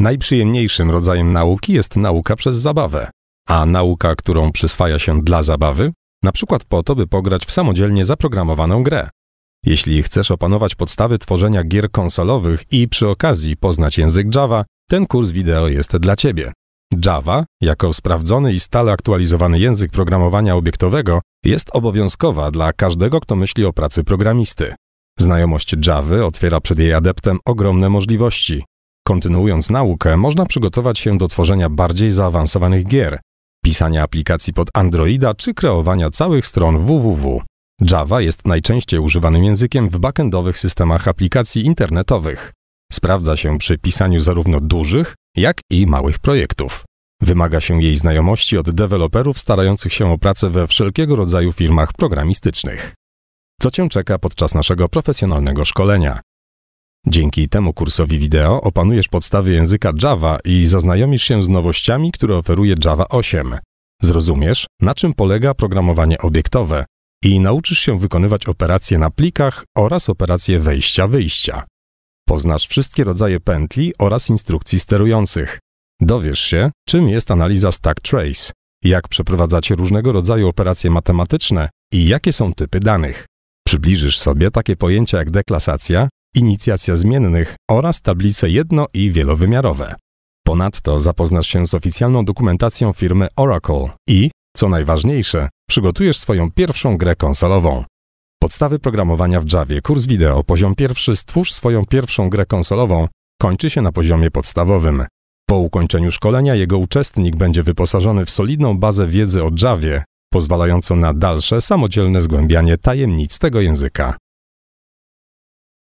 Najprzyjemniejszym rodzajem nauki jest nauka przez zabawę, a nauka, którą przyswaja się dla zabawy, na przykład po to, by pograć w samodzielnie zaprogramowaną grę. Jeśli chcesz opanować podstawy tworzenia gier konsolowych i przy okazji poznać język Java, ten kurs wideo jest dla Ciebie. Java, jako sprawdzony i stale aktualizowany język programowania obiektowego, jest obowiązkowa dla każdego, kto myśli o pracy programisty. Znajomość Java otwiera przed jej adeptem ogromne możliwości, Kontynuując naukę, można przygotować się do tworzenia bardziej zaawansowanych gier, pisania aplikacji pod Androida czy kreowania całych stron www. Java jest najczęściej używanym językiem w backendowych systemach aplikacji internetowych. Sprawdza się przy pisaniu zarówno dużych, jak i małych projektów. Wymaga się jej znajomości od deweloperów starających się o pracę we wszelkiego rodzaju firmach programistycznych. Co Cię czeka podczas naszego profesjonalnego szkolenia? Dzięki temu kursowi wideo opanujesz podstawy języka Java i zaznajomisz się z nowościami, które oferuje Java 8. Zrozumiesz, na czym polega programowanie obiektowe i nauczysz się wykonywać operacje na plikach oraz operacje wejścia-wyjścia. Poznasz wszystkie rodzaje pętli oraz instrukcji sterujących. Dowiesz się, czym jest analiza stack trace, jak przeprowadzacie różnego rodzaju operacje matematyczne i jakie są typy danych. Przybliżysz sobie takie pojęcia jak deklasacja, inicjacja zmiennych oraz tablice jedno- i wielowymiarowe. Ponadto zapoznasz się z oficjalną dokumentacją firmy Oracle i, co najważniejsze, przygotujesz swoją pierwszą grę konsolową. Podstawy programowania w Javie, kurs wideo, poziom pierwszy, stwórz swoją pierwszą grę konsolową, kończy się na poziomie podstawowym. Po ukończeniu szkolenia jego uczestnik będzie wyposażony w solidną bazę wiedzy o Javie, pozwalającą na dalsze, samodzielne zgłębianie tajemnic tego języka.